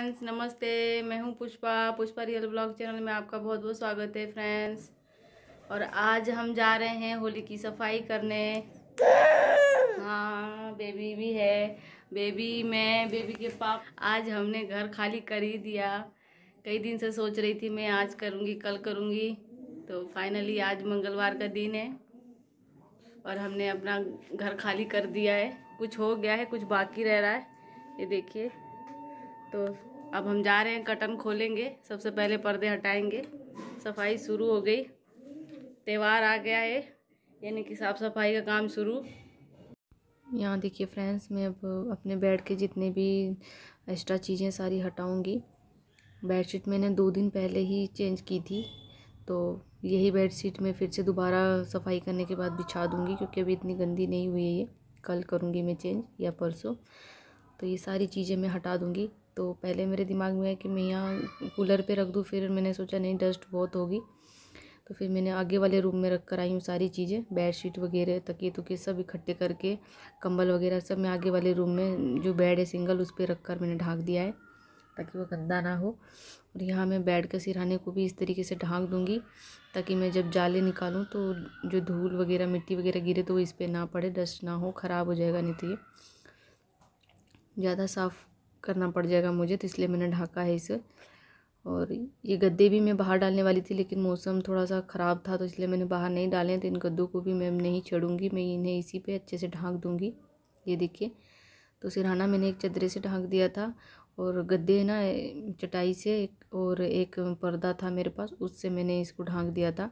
friends नमस्ते मैं हूं Pushpa Pushpa real blog channel में आपका बहुत बहुत स्वागत है फ्रेंड्स और आज हम जा रहे हैं होली की सफाई करने हाँ बेबी भी है बेबी मैं बेबी के पाप आज हमने घर खाली कर ही दिया कई दिन से सोच रही थी मैं आज करूँगी कल करूँगी तो फाइनली आज मंगलवार का दिन है और हमने अपना घर खाली कर दिया है कुछ हो गया है कुछ बाकी रह रहा है ये देखिए तो अब हम जा रहे हैं कटन खोलेंगे सबसे पहले पर्दे हटाएंगे सफाई शुरू हो गई त्यौहार आ गया है यानी कि साफ़ सफाई का काम शुरू यहाँ देखिए फ्रेंड्स मैं अब अपने बेड के जितने भी एक्स्ट्रा चीज़ें सारी हटाऊँगी बेडशीट मैंने दो दिन पहले ही चेंज की थी तो यही बेडशीट मैं फिर से दोबारा सफाई करने के बाद बिछा दूँगी क्योंकि अभी इतनी गंदी नहीं हुई है ये कल करूँगी मैं चेंज या परसों तो ये सारी चीज़ें मैं हटा दूँगी तो पहले मेरे दिमाग में है कि मैं यहाँ कूलर पे रख दूँ फिर मैंने सोचा नहीं डस्ट बहुत होगी तो फिर मैंने आगे वाले रूम में रख कर आई हूँ सारी चीज़ें बेड शीट वगैरह तकिए तुके सब इकट्ठे करके कंबल वगैरह सब मैं आगे वाले रूम में जो बेड है सिंगल उस पर रख कर मैंने ढाँक दिया है ताकि वो गंदा ना हो और यहाँ मैं बेड के सिरहाने को भी इस तरीके से ढाँक दूँगी ताकि मैं जब जाले निकालूँ तो जो धूल वगैरह मिट्टी वगैरह गिरे तो वो इस पर ना पड़े डस्ट ना हो ख़राब हो जाएगा नहीं तो ये ज़्यादा साफ़ करना पड़ जाएगा मुझे तो इसलिए मैंने ढाका है इसे और ये गद्दे भी मैं बाहर डालने वाली थी लेकिन मौसम थोड़ा सा ख़राब था तो इसलिए मैंने बाहर नहीं डाले तो इन गद्दों को भी मैं नहीं छेड़ूँगी मैं इन्हें इसी पे अच्छे से ढाँक दूँगी ये देखिए तो सिरहाना मैंने एक चदरे से ढाँक दिया था और गद्दे ना चटाई से और एक पर्दा था मेरे पास उससे मैंने इसको ढाँक दिया था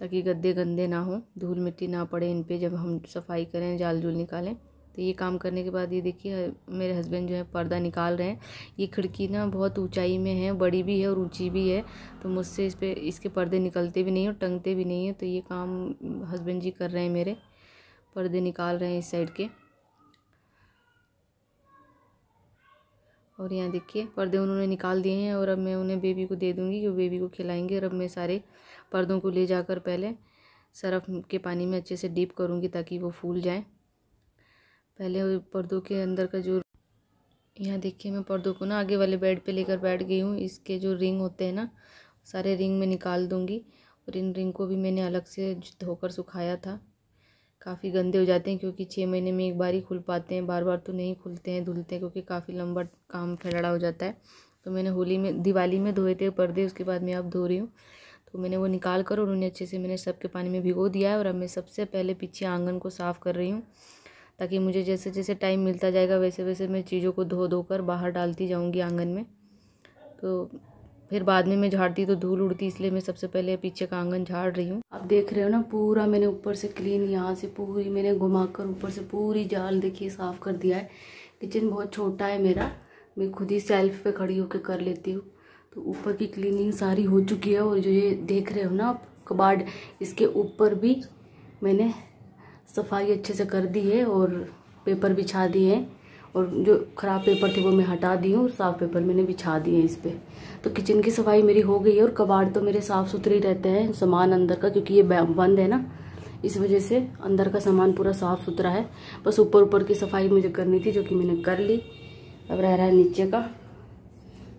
ताकि गद्दे गंदे ना हों धूल मिट्टी ना पड़े इन पर जब हम सफाई करें जाल जूल निकालें तो ये काम करने के बाद ये देखिए मेरे हस्बैंड जो है पर्दा निकाल रहे हैं ये खिड़की ना बहुत ऊंचाई में है बड़ी भी है और ऊंची भी है तो मुझसे इस पर इसके पर्दे निकलते भी नहीं और टंगते भी नहीं है तो ये काम हस्बैंड जी कर रहे हैं मेरे पर्दे निकाल रहे हैं इस साइड के और यहाँ देखिए पर्दे उन्होंने निकाल दिए हैं और अब मैं उन्हें बेबी को दे दूँगी कि बेबी को खिलाएँगे और अब मैं सारे पर्दों को ले जाकर पहले सरफ के पानी में अच्छे से डीप करूँगी ताकि वो फूल जाएँ पहले पर्दों के अंदर का जो यहाँ देखिए मैं पर्दों को ना आगे वाले बेड पे लेकर बैठ गई हूँ इसके जो रिंग होते हैं ना सारे रिंग मैं निकाल दूँगी और इन रिंग को भी मैंने अलग से धोकर सुखाया था काफ़ी गंदे हो जाते हैं क्योंकि छः महीने में एक बार ही खुल पाते हैं बार बार तो नहीं खुलते हैं धुलते हैं क्योंकि काफ़ी लंबा काम फैलड़ा हो जाता है तो मैंने होली में दिवाली में धोए थे पर्दे उसके बाद मैं अब धो रही हूँ तो मैंने वो निकाल कर और उन्हें अच्छे से मैंने सबके पानी में भिगो दिया है और अब मैं सबसे पहले पीछे आंगन को साफ़ कर रही हूँ ताकि मुझे जैसे जैसे टाइम मिलता जाएगा वैसे वैसे मैं चीज़ों को धो धो कर बाहर डालती जाऊँगी आंगन में तो फिर बाद में मैं झाड़ती तो धूल उड़ती इसलिए मैं सबसे पहले पीछे का आंगन झाड़ रही हूँ आप देख रहे हो ना पूरा मैंने ऊपर से क्लीन यहाँ से पूरी मैंने घुमाकर ऊपर से पूरी जाल देखिए साफ़ कर दिया है किचन बहुत छोटा है मेरा मैं खुद ही सेल्फ पे खड़ी होकर कर लेती हूँ तो ऊपर की क्लीनिंग सारी हो चुकी है और जो ये देख रहे हो ना आप कबाड़ इसके ऊपर भी मैंने सफाई अच्छे से कर दी है और पेपर बिछा दिए हैं और जो ख़राब पेपर थे वो मैं हटा दी हूँ साफ़ पेपर मैंने बिछा दिए हैं इस पर तो किचन की सफाई मेरी हो गई है और कबाड़ तो मेरे साफ़ सुथरे रहते हैं सामान अंदर का क्योंकि ये बंद है ना इस वजह से अंदर का सामान पूरा साफ़ सुथरा है बस ऊपर ऊपर की सफाई मुझे करनी थी जो कि मैंने कर ली अब रह रहा है नीचे का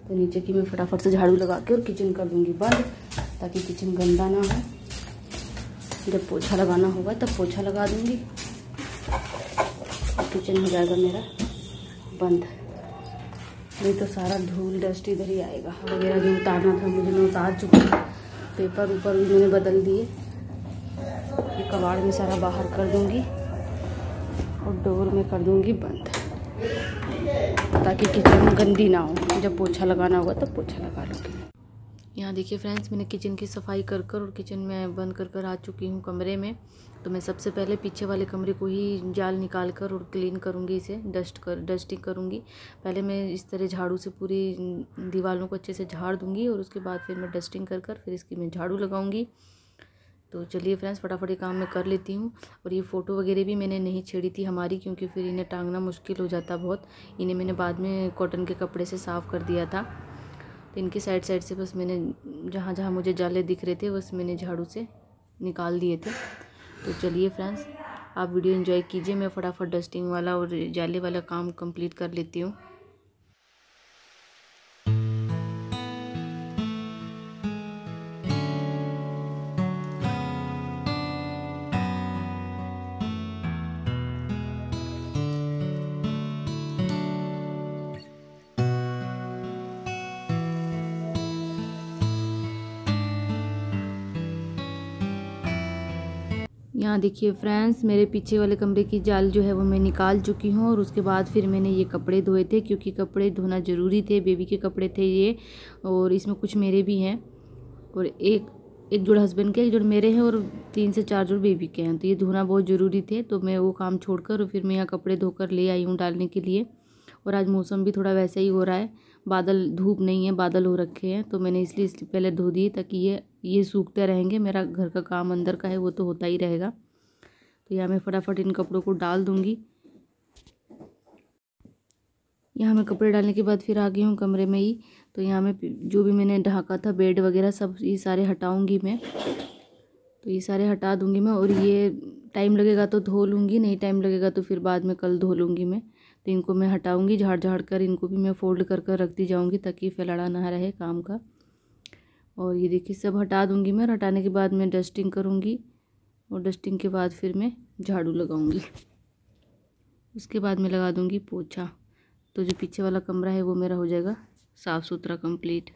तो नीचे की मैं फटाफट से झाड़ू लगा के और किचन कर दूँगी बंद ताकि किचन गंदा ना हो जब पोछा लगाना होगा तब पोछा लगा दूँगी किचन हो जाएगा मेरा बंद नहीं तो सारा धूल डस्ट इधर ही आएगा वगैरह जो उतारना था मुझे मैं उतार चुकी हूँ पेपर ऊपर भी मैंने बदल दिए ये कबाड़ में सारा बाहर कर दूँगी और डोर में कर दूँगी बंद ताकि किचन गंदी ना हो जब पोछा लगाना होगा तब पोछा लगा लूँगी यहाँ देखिए फ्रेंड्स मैंने किचन की सफाई कर कर और किचन में बंद कर कर आ चुकी हूँ कमरे में तो मैं सबसे पहले पीछे वाले कमरे को ही जाल निकाल कर और क्लीन करूँगी इसे डस्ट कर डस्टिंग करूँगी पहले मैं इस तरह झाड़ू से पूरी दीवारों को अच्छे से झाड़ दूँगी और उसके बाद फिर मैं डस्टिंग कर कर फिर इसकी मैं झाड़ू लगाऊँगी तो चलिए फ्रेंड्स फटाफट ये काम मैं कर लेती हूँ और ये फ़ोटो वगैरह भी मैंने नहीं छेड़ी थी हमारी क्योंकि फिर इन्हें टांगना मुश्किल हो जाता बहुत इन्हें मैंने बाद में कॉटन के कपड़े से साफ़ कर दिया था तो इनकी साइड साइड से बस मैंने जहाँ जहाँ मुझे जाले दिख रहे थे बस मैंने झाड़ू से निकाल दिए थे तो चलिए फ्रेंड्स आप वीडियो एंजॉय कीजिए मैं फटाफट डस्टिंग वाला और जाले वाला काम कंप्लीट कर लेती हूँ यहाँ देखिए फ्रेंड्स मेरे पीछे वाले कमरे की जाल जो है वो मैं निकाल चुकी हूँ और उसके बाद फिर मैंने ये कपड़े धोए थे क्योंकि कपड़े धोना ज़रूरी थे बेबी के कपड़े थे ये और इसमें कुछ मेरे भी हैं और एक एक जोड़ हस्बैंड के एक जोड़ मेरे हैं और तीन से चार जोड़ बेबी के हैं तो ये धोना बहुत ज़रूरी थे तो मैं वो काम छोड़कर और फिर मैं यहाँ कपड़े धोकर ले आई हूँ डालने के लिए और आज मौसम भी थोड़ा वैसा ही हो रहा है बादल धूप नहीं है बादल हो रखे हैं तो मैंने इसलिए इसलिए पहले धो दिए ताकि ये ये सूखते रहेंगे मेरा घर का काम अंदर का है वो तो होता ही रहेगा तो यहाँ मैं फटाफट इन कपड़ों को डाल दूँगी यहाँ मैं कपड़े डालने के बाद फिर आ गई हूँ कमरे में ही तो यहाँ मैं जो भी मैंने ढाका था बेड वगैरह सब ये सारे हटाऊँगी मैं तो ये सारे हटा दूँगी मैं और ये टाइम लगेगा तो धो लूँगी नहीं टाइम लगेगा तो फिर बाद में कल धो लूँगी मैं तो इनको मैं हटाऊँगी झाड़ झाड़ कर इनको भी मैं फोल्ड कर कर रखती जाऊँगी ताकि फैलाड़ा ना रहे काम का और ये देखिए सब हटा दूँगी मैं और हटाने के बाद मैं डस्टिंग करूँगी और डस्टिंग के बाद फिर मैं झाड़ू लगाऊँगी उसके बाद मैं लगा दूँगी पोछा तो जो पीछे वाला कमरा है वो मेरा हो जाएगा साफ़ सुथरा कंप्लीट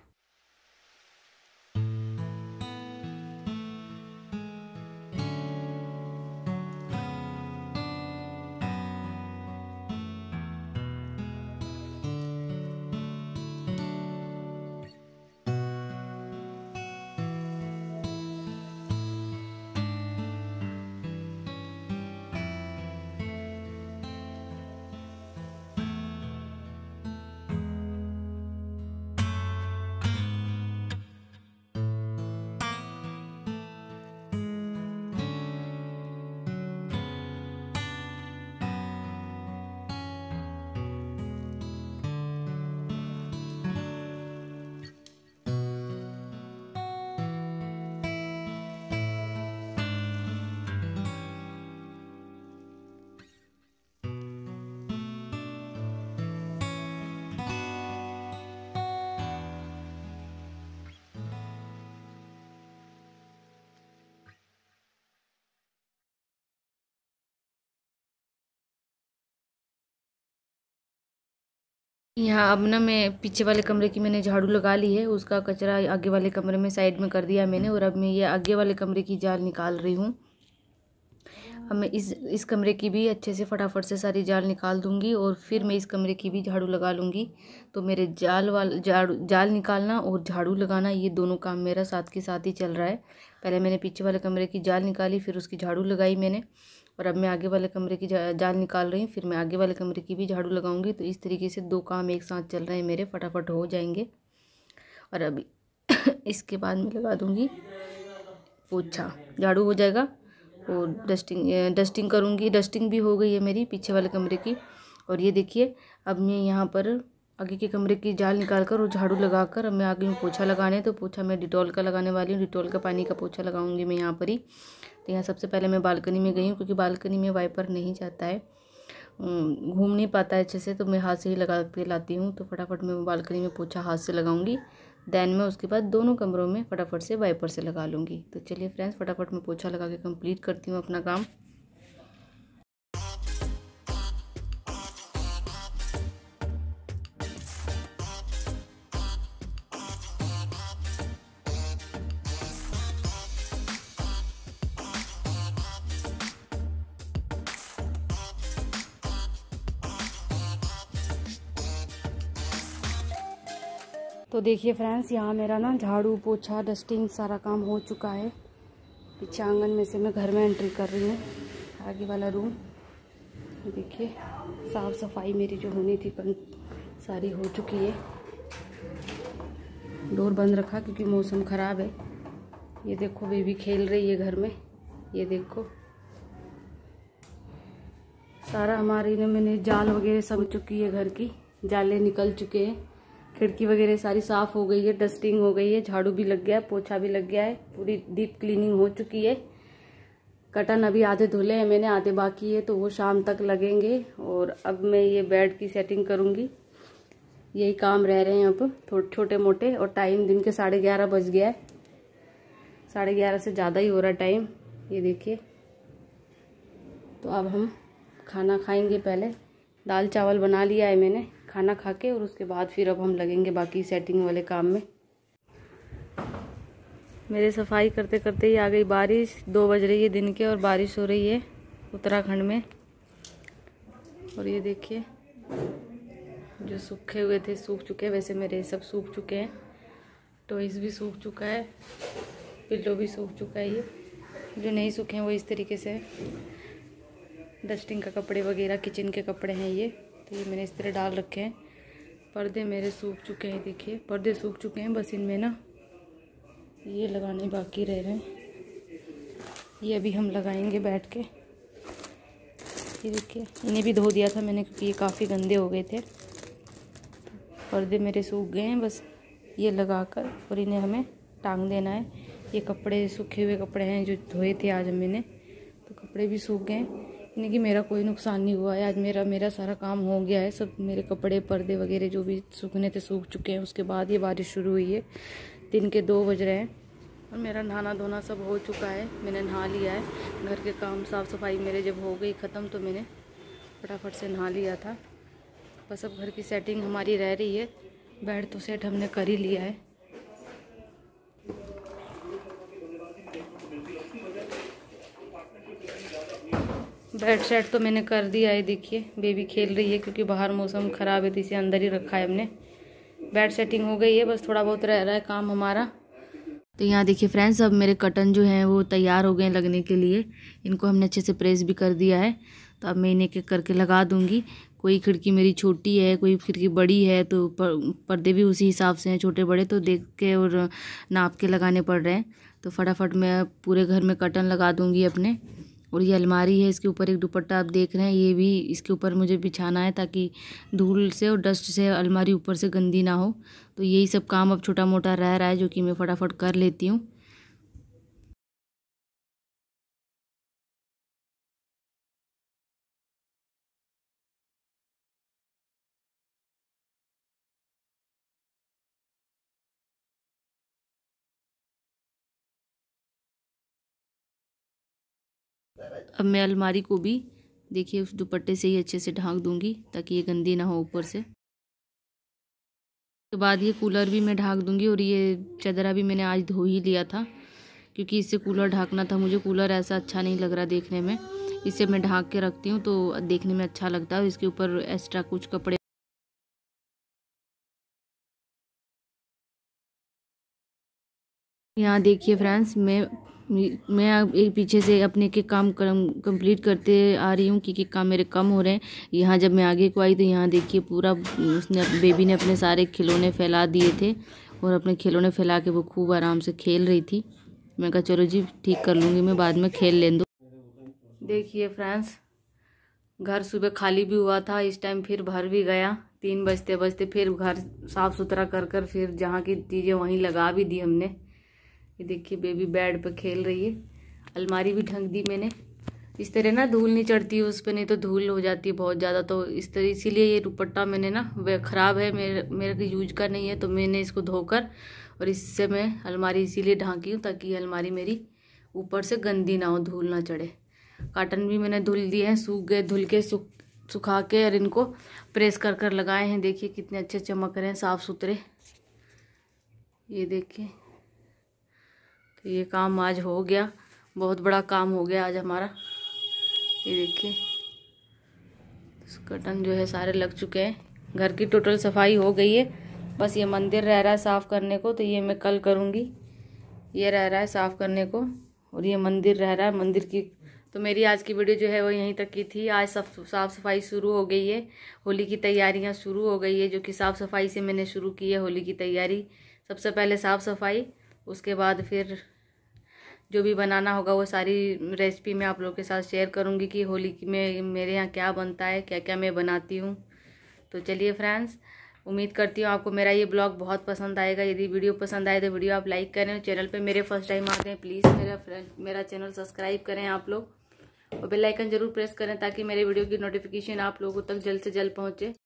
यहाँ अब ना मैं पीछे वाले कमरे की मैंने झाड़ू लगा ली है उसका कचरा आगे वाले कमरे में साइड में कर दिया मैंने और अब मैं ये आगे वाले कमरे की जाल निकाल रही हूँ अब मैं इस इस कमरे की भी अच्छे से फटाफट से सारी जाल निकाल दूँगी और फिर मैं इस कमरे की भी झाड़ू लगा लूँगी तो मेरे जाल वाल झाड़ू जाल निकालना और झाड़ू लगाना ये दोनों काम मेरा साथ के साथ ही चल रहा है पहले मैंने पीछे वाले कमरे की जाल निकाली फिर उसकी झाड़ू लगाई मैंने और अब मैं आगे वाले कमरे की जा, जाल निकाल रही हूँ फिर मैं आगे वाले कमरे की भी झाड़ू लगाऊंगी तो इस तरीके से दो काम एक साथ चल रहे हैं मेरे फटाफट हो जाएंगे और अभी इसके बाद मैं लगा दूँगी पोछा झाड़ू हो जाएगा और डस्टिंग डस्टिंग करूँगी डस्टिंग भी हो गई है मेरी पीछे वाले कमरे की और ये देखिए अब मैं यहाँ पर आगे के कमरे की जाल निकाल कर और झाड़ू लगा कर अब मैं आ गई हूँ पोछा लगाने तो पोछा मैं डिटॉल का लगाने वाली हूँ डिटॉल का पानी का पोछा लगाऊंगी मैं यहाँ पर ही तो यहाँ सबसे पहले मैं बालकनी में गई हूँ क्योंकि बालकनी में वाइपर नहीं जाता है घूम नहीं पाता है अच्छे से तो मैं हाथ से ही लगा के लाती हूँ तो फटाफट मैं बालकनी में पोछा हाथ से लगाऊंगी दैन मैं उसके बाद दोनों कमरों में फटाफट से वाइपर से लगा लूँगी तो चलिए फ्रेंड्स फटाफट मैं पोछा लगा के कंप्लीट करती हूँ अपना काम तो देखिए फ्रेंड्स यहाँ मेरा ना झाड़ू पोछा डस्टिंग सारा काम हो चुका है पीछे आंगन में से मैं घर में एंट्री कर रही हूँ आगे वाला रूम देखिए साफ़ सफाई मेरी जो होनी थी सारी हो चुकी है डोर बंद रखा क्योंकि मौसम ख़राब है ये देखो बेबी खेल रही है घर में ये देखो सारा हमारी ने मैंने जाल वगैरह सब चुकी है घर की जाले निकल चुके हैं खिड़की वगैरह सारी साफ हो गई है डस्टिंग हो गई है झाड़ू भी लग गया है पोछा भी लग गया है पूरी डीप क्लीनिंग हो चुकी है कटन अभी आधे धुले हैं मैंने आधे बाकी है तो वो शाम तक लगेंगे और अब मैं ये बेड की सेटिंग करूँगी यही काम रह रहे हैं अब थोड़े छोटे मोटे और टाइम दिन के साढ़े ग्यारह बज गया है साढ़े ग्यारह से ज़्यादा ही हो रहा टाइम ये देखिए तो अब हम खाना खाएंगे पहले दाल चावल बना लिया है मैंने खाना खा के और उसके बाद फिर अब हम लगेंगे बाकी सेटिंग वाले काम में मेरे सफाई करते करते ही आ गई बारिश दो बज रही है दिन के और बारिश हो रही है उत्तराखंड में और ये देखिए जो सूखे हुए थे सूख चुके हैं वैसे मेरे सब सूख चुके हैं टॉयस तो भी सूख चुका है पिल्लो भी सूख चुका है ये जो नहीं सूखे हैं वो इस तरीके से डस्टिंग का कपड़े वगैरह किचन के कपड़े हैं ये तो ये मैंने इस तरह डाल रखे हैं पर्दे मेरे सूख चुके हैं देखिए पर्दे सूख चुके हैं बस इनमें ना ये लगाने बाकी रह रहे हैं ये अभी हम लगाएंगे बैठ के ये देखिए इन्हें भी धो दिया था मैंने क्योंकि ये काफ़ी गंदे हो गए थे पर्दे मेरे सूख गए हैं बस ये लगाकर और इन्हें हमें टांग देना है ये कपड़े सूखे हुए कपड़े हैं जो धोए थे आज मैंने तो कपड़े भी सूख गए हैं यानी कि मेरा कोई नुकसान नहीं हुआ है आज मेरा मेरा सारा काम हो गया है सब मेरे कपड़े पर्दे वगैरह जो भी सूखने थे सूख चुके हैं उसके बाद ये बारिश शुरू हुई है दिन के दो बज रहे हैं और मेरा नहाना धोना सब हो चुका है मैंने नहा लिया है घर के काम साफ़ सफाई मेरे जब हो गई ख़त्म तो मैंने फटाफट से नहा लिया था बस अब घर की सेटिंग हमारी रह रही है बेड तो सेट हमने कर ही लिया है बेड सेट तो मैंने कर दिया है देखिए बेबी खेल रही है क्योंकि बाहर मौसम ख़राब है तो इसे अंदर ही रखा है हमने बेड सेटिंग हो गई है बस थोड़ा बहुत रह रहा है काम हमारा तो यहाँ देखिए फ्रेंड्स अब मेरे कटन जो हैं वो तैयार हो गए लगने के लिए इनको हमने अच्छे से प्रेस भी कर दिया है तो अब मैं इन्हें के करके लगा दूँगी कोई खिड़की मेरी छोटी है कोई खिड़की बड़ी है तो पर, पर्दे भी उसी हिसाब से हैं छोटे बड़े तो देख के और नाप के लगाने पड़ रहे हैं तो फटाफट मैं पूरे घर में कटन लगा दूँगी अपने और ये अलमारी है इसके ऊपर एक दुपट्टा आप देख रहे हैं ये भी इसके ऊपर मुझे बिछाना है ताकि धूल से और डस्ट से अलमारी ऊपर से गंदी ना हो तो यही सब काम अब छोटा मोटा रह रहा है जो कि मैं फटाफट कर लेती हूँ अब मैं अलमारी को भी देखिए उस दुपट्टे से ही अच्छे से ढाँक दूँगी ताकि ये गंदी ना हो ऊपर से उसके तो बाद ये कूलर भी मैं ढाँक दूँगी और ये चदरा भी मैंने आज धो ही लिया था क्योंकि इससे कूलर ढाँकना था मुझे कूलर ऐसा अच्छा नहीं लग रहा देखने में इसे मैं ढाँक के रखती हूँ तो देखने में अच्छा लगता है इसके ऊपर एक्स्ट्रा कुछ कपड़े यहाँ देखिए फ्रेंड्स मैं मैं अब एक पीछे से अपने के काम कम्प्लीट करते आ रही हूँ क्योंकि काम मेरे कम हो रहे हैं यहाँ जब मैं आगे को आई तो यहाँ देखिए पूरा उसने बेबी ने अपने सारे खिलौने फैला दिए थे और अपने खिलौने फैला के वो खूब आराम से खेल रही थी मैं कहा चलो जी ठीक कर लूँगी मैं बाद में खेल लें दो देखिए फ्रेंड्स घर सुबह खाली भी हुआ था इस टाइम फिर भर भी गया तीन बजते बजते फिर घर साफ़ सुथरा कर कर फिर जहाँ की चीज़ें वहीं लगा भी दी हमने ये देखिए बेबी बेड पर खेल रही है अलमारी भी ढंग दी मैंने इस तरह ना धूल नहीं चढ़ती है उस पर नहीं तो धूल हो जाती है बहुत ज़्यादा तो इस तरह इसीलिए ये दुपट्टा मैंने ना वे ख़राब है मेरे मेरे को यूज का नहीं है तो मैंने इसको धोकर और इससे मैं अलमारी इसीलिए ढांकी हूँ ताकि अलमारी मेरी ऊपर से गंदी ना हो धूल ना चढ़े काटन भी मैंने धुल दिए हैं सूख गए धुल के सूख सुखा के और इनको प्रेस कर कर लगाए हैं देखिए कितने अच्छे चमक रहे हैं साफ़ सुथरे ये देखिए ये काम आज हो गया बहुत बड़ा काम हो गया आज हमारा ये देखिए कटन जो है सारे लग चुके हैं घर की टोटल सफाई हो गई है बस ये मंदिर रह रहा है साफ़ करने को तो ये मैं कल करूँगी ये रह रहा है साफ़ करने को और ये मंदिर रह रहा है मंदिर की तो मेरी आज की वीडियो जो है वो यहीं तक की थी आज सब साफ़ सफाई शुरू हो गई है होली की तैयारियां शुरू हो गई है जो कि साफ़ सफाई से मैंने शुरू की है होली की तैयारी सबसे पहले साफ़ सफाई उसके बाद फिर जो भी बनाना होगा वो सारी रेसिपी मैं आप लोग के साथ शेयर करूँगी कि होली में मेरे यहाँ क्या बनता है क्या क्या मैं बनाती हूँ तो चलिए फ्रेंड्स उम्मीद करती हूँ आपको मेरा ये ब्लॉग बहुत पसंद आएगा यदि वीडियो पसंद आए तो वीडियो आप लाइक करें चैनल पे मेरे फर्स्ट टाइम आते हैं प्लीज़ मेरा फ्रेंड मेरा चैनल सब्सक्राइब करें आप लोग और बेल आइकन जरूर प्रेस करें ताकि मेरे वीडियो की नोटिफिकेशन आप लोगों तक जल्द से जल्द पहुँचे